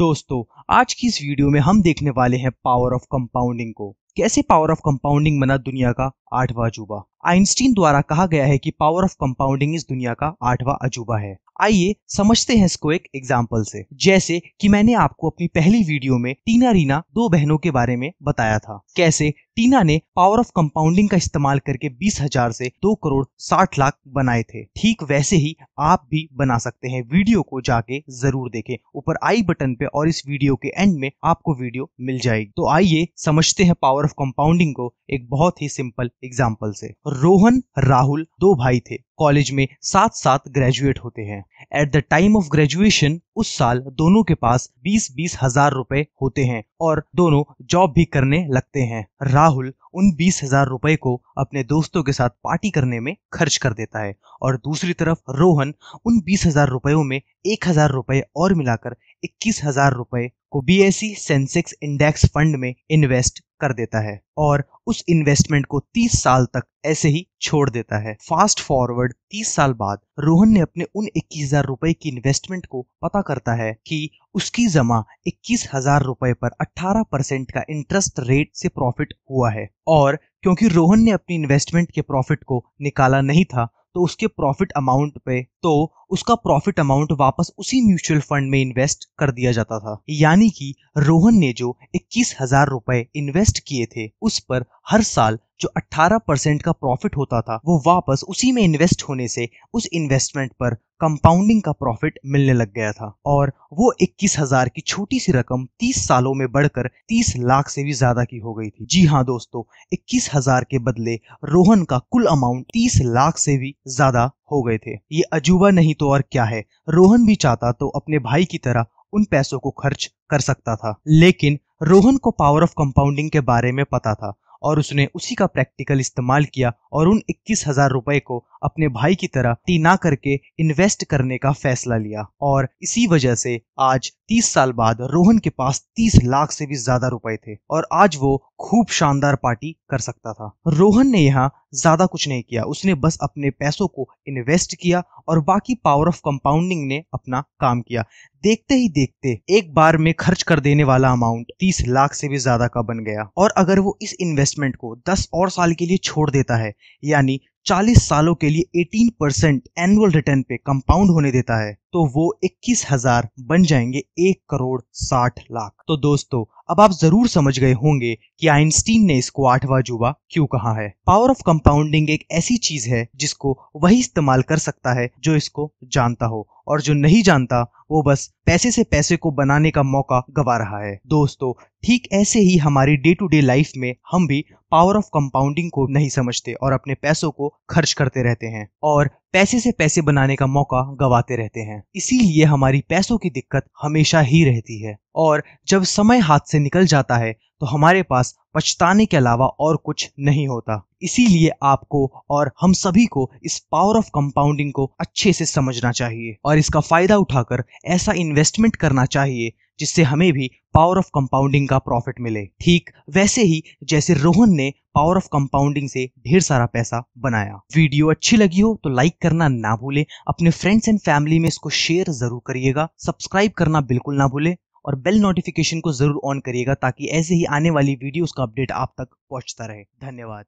दोस्तों आज की इस वीडियो में हम देखने वाले हैं पावर ऑफ कंपाउंडिंग को कैसे पावर ऑफ कंपाउंडिंग बना दुनिया का आठवां अजूबा आइंस्टीन द्वारा कहा गया है कि पावर ऑफ कंपाउंडिंग इस दुनिया का आठवां अजूबा है आइए समझते हैं इसको एक एग्जाम्पल से जैसे कि मैंने आपको अपनी पहली वीडियो में टीना रीना दो बहनों के बारे में बताया था कैसे टीना ने पावर ऑफ कंपाउंडिंग का इस्तेमाल करके बीस हजार से दो करोड़ साठ लाख बनाए थे ठीक वैसे ही आप भी बना सकते हैं वीडियो को जाके जरूर देखें ऊपर आई बटन पे और इस वीडियो के एंड में आपको वीडियो मिल जाएगी तो आइए समझते हैं पावर ऑफ कंपाउंडिंग को एक बहुत ही सिंपल एग्जाम्पल से रोहन राहुल दो भाई थे कॉलेज में साथ साथ ग्रेजुएट होते हैं at the time of graduation उस साल दोनों के पास बीस बीस हजार रुपए होते हैं और दोनों जॉब भी करने लगते हैं राहुल उन बीस हजार रुपए को अपने दोस्तों के साथ पार्टी करने में खर्च कर देता है और दूसरी तरफ रोहन उन बीस हजार रुपयों में एक हजार रुपए और मिलाकर इक्कीस हजार रुपए को B S Sensex index fund में इन्वेस्ट कर देता है और उस इन्वेस्टमेंट को 30 साल तक ऐसे ही छोड़ देता है फास्ट फॉरवर्ड 30 साल बाद रोहन ने अपने उन इक्कीस हजार रुपए की इन्वेस्टमेंट को पता करता है कि उसकी जमा इक्कीस हजार रुपए पर 18 परसेंट का इंटरेस्ट रेट से प्रॉफिट हुआ है और क्योंकि रोहन ने अपनी इन्वेस्टमेंट के प्रॉफिट को निकाला नहीं था तो उसके प्रॉफिट अमाउंट पे तो उसका प्रॉफिट अमाउंट वापस उसी म्यूचुअल फंड में इन्वेस्ट कर दिया जाता था यानी कि रोहन ने जो इक्कीस हजार रुपए इन्वेस्ट किए थे उस पर हर साल जो 18 परसेंट का प्रॉफिट होता था वो वापस उसी में इन्वेस्ट होने से उस इन्वेस्टमेंट पर कंपाउंडिंग का प्रॉफिट मिलने लग गया था और वो इक्कीस हजार की छोटी सी रकम 30 सालों में बढ़कर 30 लाख से भी ज्यादा की हो गई थी जी हाँ दोस्तों इक्कीस हजार के बदले रोहन का कुल अमाउंट 30 लाख से भी ज्यादा हो गए थे ये अजूबा नहीं तो और क्या है रोहन भी चाहता तो अपने भाई की तरह उन पैसों को खर्च कर सकता था लेकिन रोहन को पावर ऑफ कंपाउंडिंग के बारे में पता था और उसने उसी का प्रैक्टिकल इस्तेमाल किया और उन इक्कीस हजार रुपये को अपने भाई की तरह ती ना करके इन्वेस्ट करने का फैसला लिया और इसी वजह से आज तीस साल बाद रोहन के पास तीस लाख से भी ज्यादा रुपए थे और आज वो खूब शानदार पार्टी कर सकता था रोहन ने यहाँ ज्यादा कुछ नहीं किया उसने बस अपने पैसों को इन्वेस्ट किया और बाकी पावर ऑफ कंपाउंडिंग ने अपना काम किया देखते ही देखते एक बार में खर्च कर देने वाला अमाउंट तीस लाख से भी ज्यादा का बन गया और अगर वो इस इन्वेस्टमेंट को दस और साल के लिए छोड़ देता है यानी 40 सालों के लिए 18 परसेंट एनुअल रिटर्न पे कंपाउंड होने देता है तो वो इक्कीस हजार बन जाएंगे एक करोड़ साठ लाख तो दोस्तों अब आप जरूर समझ गए होंगे कि आइंस्टीन ने इसको आठवां जुबा क्यों कहा है पावर ऑफ कंपाउंडिंग एक ऐसी चीज है जिसको वही इस्तेमाल कर सकता है जो इसको जानता हो और जो नहीं जानता वो बस पैसे से पैसे को बनाने का मौका गवा रहा है दोस्तों ठीक ऐसे ही हमारी डे टू डे लाइफ में हम भी पावर ऑफ कंपाउंडिंग को नहीं समझते और अपने पैसों को खर्च करते रहते हैं और पैसे से पैसे बनाने का मौका गवाते रहते हैं इसीलिए हमारी पैसों की दिक्कत हमेशा ही रहती है और जब समय हाथ से निकल जाता है तो हमारे पास पछताने के अलावा और कुछ नहीं होता इसीलिए आपको और हम सभी को इस पावर ऑफ कंपाउंडिंग को अच्छे से समझना चाहिए और इसका फायदा उठाकर ऐसा इन्वेस्टमेंट करना चाहिए जिससे हमें भी पावर ऑफ कंपाउंडिंग का प्रॉफिट मिले ठीक वैसे ही जैसे रोहन ने पावर ऑफ कंपाउंडिंग से ढेर सारा पैसा बनाया वीडियो अच्छी लगी हो तो लाइक करना ना भूले अपने फ्रेंड्स एंड फैमिली में इसको शेयर जरूर करिएगा सब्सक्राइब करना बिल्कुल ना भूले और बेल नोटिफिकेशन को जरूर ऑन करिएगा ताकि ऐसे ही आने वाली वीडियोस का अपडेट आप तक पहुंचता रहे धन्यवाद